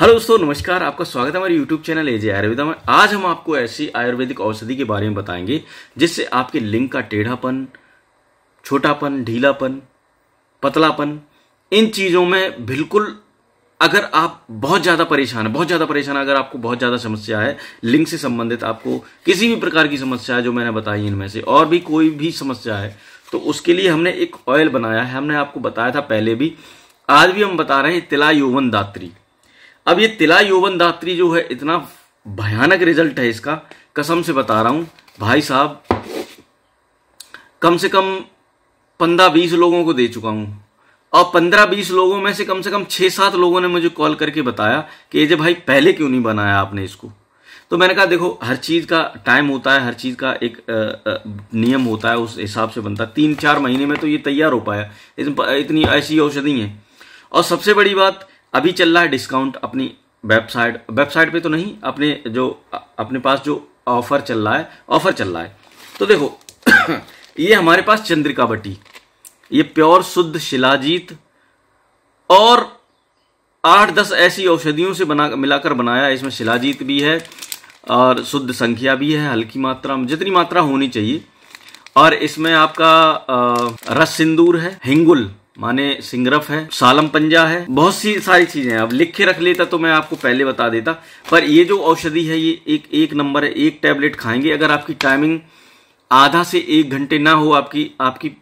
hello दोस्तों नमस्कार आपका स्वागत है हमारे यूट्यूब चैनल एजे आयुर्वेदा में आज हम आपको ऐसी आयुर्वेदिक औषधि के बारे में बताएंगे जिससे आपके लिंग का टेढ़ापन छोटापन ढीलापन पतलापन इन चीज़ों में बिल्कुल अगर आप बहुत ज़्यादा परेशान है बहुत ज़्यादा परेशान अगर आपको बहुत ज़्यादा समस्या है लिंग से संबंधित आपको किसी भी प्रकार की समस्या है जो मैंने बताई इनमें से और भी कोई भी समस्या है तो उसके लिए हमने एक ऑयल बनाया है हमने आपको बताया था पहले भी आज भी हम बता रहे हैं तिला यौवन दात्री अब ये तिला यौवन दात्री जो है इतना भयानक रिजल्ट है इसका कसम से बता रहा हूं भाई साहब कम से कम पंद्रह बीस लोगों को दे चुका हूं और पंद्रह बीस लोगों में से कम से कम छह सात लोगों ने मुझे कॉल करके बताया कि ये भाई पहले क्यों नहीं बनाया आपने इसको तो मैंने कहा देखो हर चीज़ का टाइम होता है हर चीज़ का एक नियम होता है उस हिसाब से बनता है तीन चार महीने में तो ये तैयार हो पाया इतनी ऐसी औषधि है और सबसे बड़ी बात अभी चल रहा है डिस्काउंट अपनी वेबसाइट वेबसाइट पे तो नहीं अपने जो अपने पास जो ऑफर चल रहा है ऑफर चल रहा है तो देखो ये हमारे पास चंद्रिका बटी ये प्योर शुद्ध शिलाजीत और आठ दस ऐसी औषधियों से बना मिलाकर बनाया इसमें शिलाजीत भी है और शुद्ध संख्या भी है हल्की मात्रा में जितनी मात्रा होनी चाहिए और इसमें आपका रस सिंदूर है हिंगुल माने सिंगरफ है सालम पंजा है बहुत सी सारी चीजें हैं अब लिख के रख लेता तो मैं आपको पहले बता देता पर ये जो औषधि है ये एक एक नंबर है एक टैबलेट खाएंगे अगर आपकी टाइमिंग आधा से एक घंटे ना हो आपकी आपकी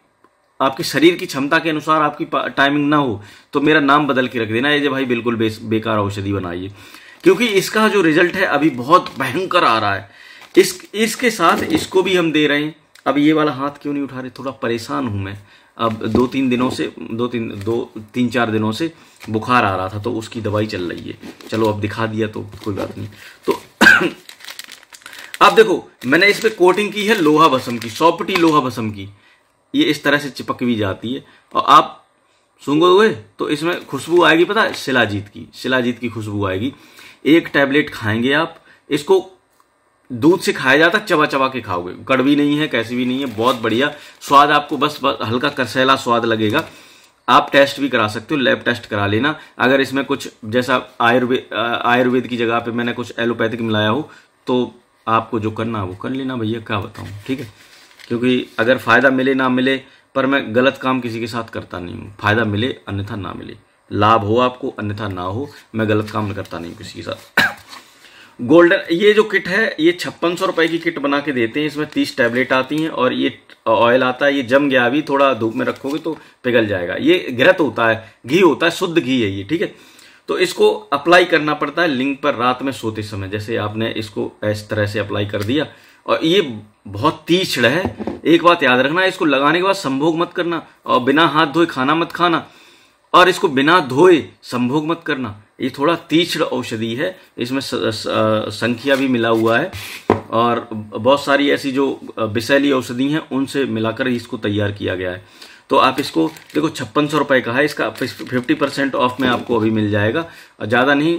आपके शरीर की क्षमता के अनुसार आपकी टाइमिंग ना हो तो मेरा नाम बदल के रख देना ये भाई बिल्कुल बेकार औषधि बनाइए क्योंकि इसका जो रिजल्ट है अभी बहुत भयंकर आ रहा है इस इसके साथ इसको भी हम दे रहे हैं अब ये वाला हाथ क्यों नहीं उठा रहे थोड़ा परेशान हूं मैं अब दो तीन दिनों से दो तीन दो तीन चार दिनों से बुखार आ रहा था तो उसकी दवाई चल रही है चलो अब दिखा दिया तो कोई बात नहीं तो अब देखो मैंने इस पर कोटिंग की है लोहा भसम की सौपटी लोहा भसम की ये इस तरह से चिपक भी जाती है और आप सूंगोगे तो इसमें खुशबू आएगी पता शिलाजीत की शिलाजीत की खुशबू आएगी एक टैबलेट खाएंगे आप इसको दूध से खाया जाता चबा चबा के खाओगे कड़वी नहीं है कैसी भी नहीं है बहुत बढ़िया स्वाद आपको बस, बस हल्का कसैला स्वाद लगेगा आप टेस्ट भी करा सकते हो लैब टेस्ट करा लेना अगर इसमें कुछ जैसा आयुर्वेद आयुर्वेद की जगह पे मैंने कुछ एलोपैथिक मिलाया हो तो आपको जो करना है वो कर लेना भैया क्या बताऊँ ठीक है क्योंकि अगर फ़ायदा मिले ना मिले पर मैं गलत काम किसी के साथ करता नहीं हूँ फ़ायदा मिले अन्यथा ना मिले लाभ हो आपको अन्यथा ना हो मैं गलत काम करता नहीं हूँ किसी के साथ गोल्डन ये जो किट है ये छप्पन सौ रुपए की किट बना के देते हैं इसमें तीस टैबलेट आती हैं और ये ऑयल आता है ये जम गया अभी थोड़ा धूप में रखोगे तो पिघल जाएगा ये ग्रत होता है घी होता है शुद्ध घी है ये ठीक है तो इसको अप्लाई करना पड़ता है लिंग पर रात में सोते समय जैसे आपने इसको इस तरह से अप्लाई कर दिया और ये बहुत तीक्ष्ण है एक बात याद रखना इसको लगाने के बाद संभोग मत करना और बिना हाथ धोए खाना मत खाना और इसको बिना धोए संभोग मत करना ये थोड़ा तीक्ष्ण औषधि है इसमें संख्या भी मिला हुआ है और बहुत सारी ऐसी जो बिसैली औषधि हैं उनसे मिलाकर इसको तैयार किया गया है तो आप इसको देखो छप्पन सौ रुपये का है इसका फिफ्टी परसेंट ऑफ में आपको अभी मिल जाएगा ज़्यादा नहीं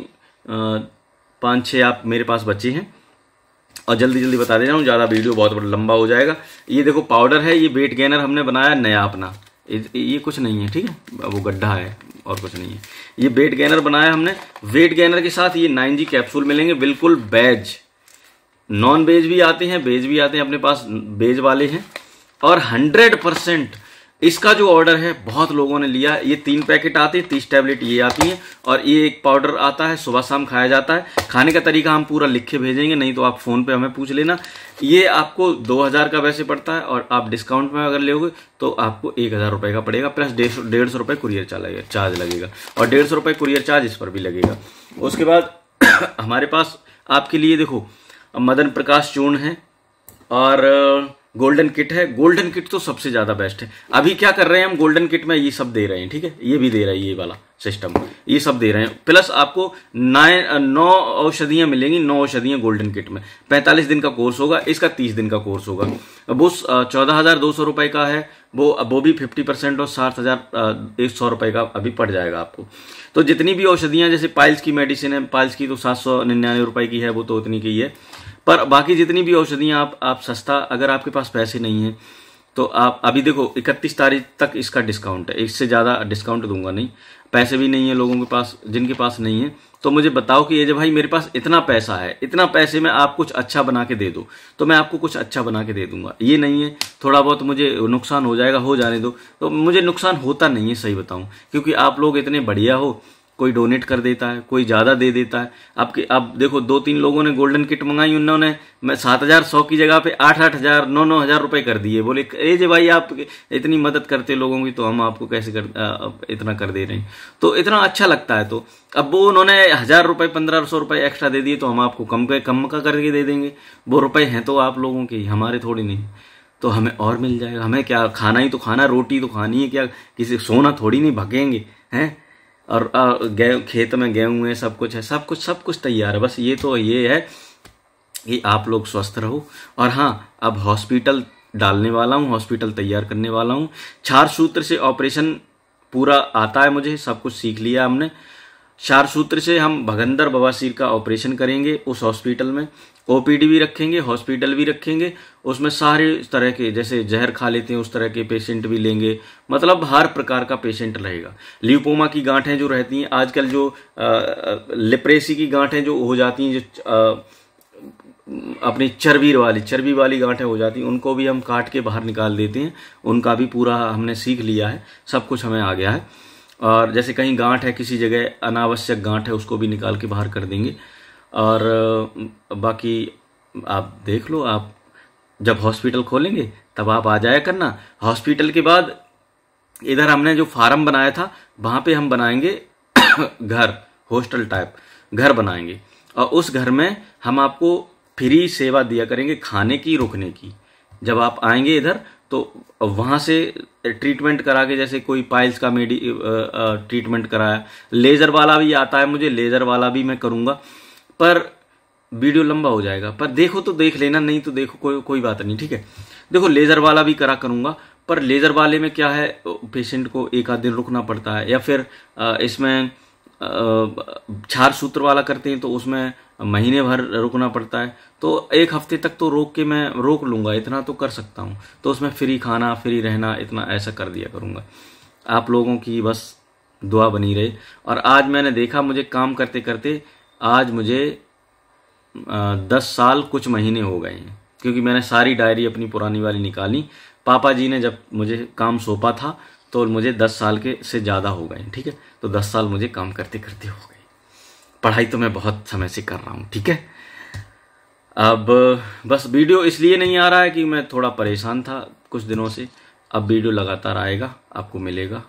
पाँच छः आप मेरे पास बचे हैं और जल्दी जल्दी बता दे रहा हूँ ज़्यादा वीडियो बहुत लंबा हो जाएगा ये देखो पाउडर है ये वेट गेनर हमने बनाया नया अपना ये कुछ नहीं है ठीक है वो गड्ढा है और कुछ नहीं है ये वेट गेनर बनाया हमने वेट गेनर के साथ ये नाइन जी कैप्सूल मिलेंगे बिल्कुल बेज नॉन बेज भी आते हैं बेज भी आते हैं अपने पास बेज वाले हैं और हंड्रेड परसेंट इसका जो ऑर्डर है बहुत लोगों ने लिया ये तीन पैकेट आते हैं तीस टैबलेट ये आती हैं और ये एक पाउडर आता है सुबह शाम खाया जाता है खाने का तरीका हम पूरा लिख के भेजेंगे नहीं तो आप फ़ोन पे हमें पूछ लेना ये आपको दो हज़ार का वैसे पड़ता है और आप डिस्काउंट में अगर लोगे तो आपको एक हज़ार का पड़ेगा प्लस डेढ़ सौ कुरियर चार्ज लगेगा और डेढ़ सौ कुरियर चार्ज इस पर भी लगेगा उसके बाद हमारे पास आपके लिए देखो मदन प्रकाश चूर्ण है और गोल्डन किट है गोल्डन किट तो सबसे ज्यादा बेस्ट है अभी क्या कर रहे हैं हम गोल्डन किट में ये सब दे रहे हैं ठीक है ये भी दे रहा है ये वाला सिस्टम ये सब दे रहे हैं प्लस आपको नाइन नौ औषधियां मिलेंगी नौ औषधियां गोल्डन किट में पैंतालीस दिन का कोर्स होगा इसका तीस दिन का कोर्स होगा वो चौदह हजार दो सौ रुपए का है वो वो भी फिफ्टी परसेंट और सात हजार एक सौ रुपए का अभी पड़ जाएगा आपको तो जितनी भी औषधियां जैसे पाइल्स की मेडिसिन है पाइल्स की तो सात सौ निन्यानवे रुपए की है वो तो उतनी की है पर बाकी जितनी भी औषधियाँ आप आप सस्ता अगर आपके पास पैसे नहीं हैं तो आप अभी देखो इकतीस तारीख तक इसका डिस्काउंट है इससे ज़्यादा डिस्काउंट दूंगा नहीं पैसे भी नहीं है लोगों के पास जिनके पास नहीं है तो मुझे बताओ कि ये जब भाई मेरे पास इतना पैसा है इतना पैसे में आप कुछ अच्छा बना के दे दो तो मैं आपको कुछ अच्छा बना के दे दूंगा ये नहीं है थोड़ा बहुत मुझे नुकसान हो जाएगा हो जाने दो तो मुझे नुकसान होता नहीं है सही बताऊँ क्योंकि आप लोग इतने बढ़िया हो कोई डोनेट कर देता है कोई ज़्यादा दे देता है अब अब देखो दो तीन लोगों ने गोल्डन किट मंगाई उन्होंने मैं सात हज़ार सौ की जगह पे आठ आठ हज़ार नौ नौ हज़ार रुपये कर दिए बोले अरे जे भाई आप इतनी मदद करते लोगों की तो हम आपको कैसे कर इतना कर दे रहे हैं तो इतना अच्छा लगता है तो अब वो उन्होंने हज़ार रुपये पंद्रह सौ रुपये एक्स्ट्रा दे दिए तो हम आपको कम के कम का करके दे देंगे वो रुपये हैं तो आप लोगों के हमारे थोड़ी नहीं तो हमें और मिल जाएगा हमें क्या खाना ही तो खाना रोटी तो खानी है क्या किसी सोना थोड़ी नहीं भगेंगे हैं और गे खेत में गेहूँ है सब कुछ है सब कुछ सब कुछ तैयार है बस ये तो ये है कि आप लोग स्वस्थ रहो और हाँ अब हॉस्पिटल डालने वाला हूँ हॉस्पिटल तैयार करने वाला हूँ चार सूत्र से ऑपरेशन पूरा आता है मुझे सब कुछ सीख लिया हमने चार सूत्र से हम भगंदर बवासीर का ऑपरेशन करेंगे उस हॉस्पिटल में ओपीडी भी रखेंगे हॉस्पिटल भी रखेंगे उसमें सारे तरह के जैसे जहर खा लेते हैं उस तरह के पेशेंट भी लेंगे मतलब हर प्रकार का पेशेंट रहेगा ल्यूपोमा की गांठें जो रहती हैं आजकल जो लिप्रेसी की गांठें जो हो जाती हैं जो आ, अपनी चर्बी वाली चर्बी वाली गांठें हो जाती हैं उनको भी हम काट के बाहर निकाल देते हैं उनका भी पूरा हमने सीख लिया है सब कुछ हमें आ गया है और जैसे कहीं गांठ है किसी जगह अनावश्यक गांठ है उसको भी निकाल के बाहर कर देंगे और बाकी आप देख लो आप जब हॉस्पिटल खोलेंगे तब आप आ जाया करना हॉस्पिटल के बाद इधर हमने जो फार्म बनाया था वहाँ पे हम बनाएंगे घर हॉस्टल टाइप घर बनाएंगे और उस घर में हम आपको फ्री सेवा दिया करेंगे खाने की रुकने की जब आप आएंगे इधर तो वहाँ से ट्रीटमेंट करा के जैसे कोई पाइल्स का मेडी ट्रीटमेंट कराया लेज़र वाला भी आता है मुझे लेज़र वाला भी मैं करूँगा पर वीडियो लंबा हो जाएगा पर देखो तो देख लेना नहीं तो देखो कोई कोई बात नहीं ठीक है देखो लेज़र वाला भी करा करूँगा पर लेज़र वाले में क्या है पेशेंट को एक आध दिन रुकना पड़ता है या फिर इसमें चार सूत्र वाला करते हैं तो उसमें महीने भर रुकना पड़ता है तो एक हफ्ते तक तो रोक के मैं रोक लूँगा इतना तो कर सकता हूँ तो उसमें फ्री खाना फ्री रहना इतना ऐसा कर दिया करूँगा आप लोगों की बस दुआ बनी रहे और आज मैंने देखा मुझे काम करते करते आज मुझे दस साल कुछ महीने हो गए हैं क्योंकि मैंने सारी डायरी अपनी पुरानी वाली निकाली पापा जी ने जब मुझे काम सौंपा था तो मुझे दस साल के से ज़्यादा हो गए ठीक है तो दस साल मुझे काम करते करते हो गए पढ़ाई तो मैं बहुत समय से कर रहा हूँ ठीक है अब बस वीडियो इसलिए नहीं आ रहा है कि मैं थोड़ा परेशान था कुछ दिनों से अब वीडियो लगातार आएगा आपको मिलेगा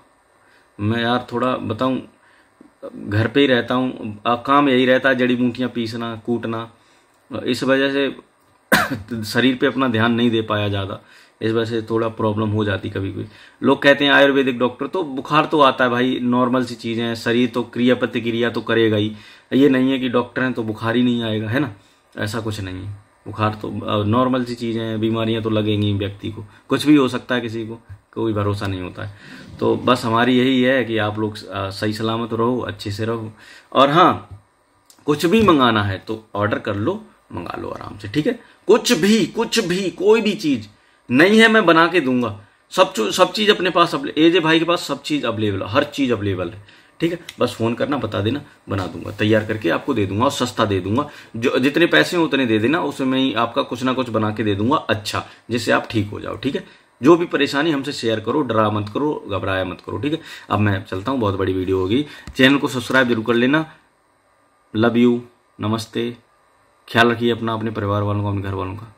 मैं यार थोड़ा बताऊँ घर पे ही रहता हूँ अब काम यही रहता है जड़ी बूटियाँ पीसना कूटना इस वजह से शरीर पे अपना ध्यान नहीं दे पाया ज़्यादा इस वजह से थोड़ा प्रॉब्लम हो जाती कभी कभी लोग कहते हैं आयुर्वेदिक डॉक्टर तो बुखार तो आता है भाई नॉर्मल सी चीज़ें हैं शरीर तो क्रिया प्रतिक्रिया तो करेगा ही ये नहीं है कि डॉक्टर हैं तो बुखार ही नहीं आएगा है ना ऐसा कुछ नहीं है बुखार तो नॉर्मल सी चीज़ें हैं बीमारियां तो लगेंगी व्यक्ति को कुछ भी हो सकता है किसी को कोई भरोसा नहीं होता है तो बस हमारी यही है कि आप लोग सही सलामत रहो अच्छे से रहो और हाँ कुछ भी मंगाना है तो ऑर्डर कर लो मंगा लो आराम से ठीक है कुछ भी कुछ भी कोई भी चीज़ नहीं है मैं बना के दूंगा सब सब चीज़ अपने पास एजे भाई के पास सब चीज़ अवेलेबल हर चीज़ अवेलेबल है ठीक है बस फ़ोन करना बता देना बना दूंगा तैयार करके आपको दे दूंगा और सस्ता दे दूंगा जो जितने पैसे हैं उतने दे देना उसमें मैं आपका कुछ ना कुछ बना के दे दूंगा अच्छा जिससे आप ठीक हो जाओ ठीक है जो भी परेशानी हमसे शेयर करो डरा मत करो घबराया मत करो ठीक है अब मैं चलता हूँ बहुत बड़ी वीडियो होगी चैनल को सब्सक्राइब जरूर कर लेना लव यू नमस्ते ख्याल रखिए अपना अपने परिवार वालों का अपने घर वालों का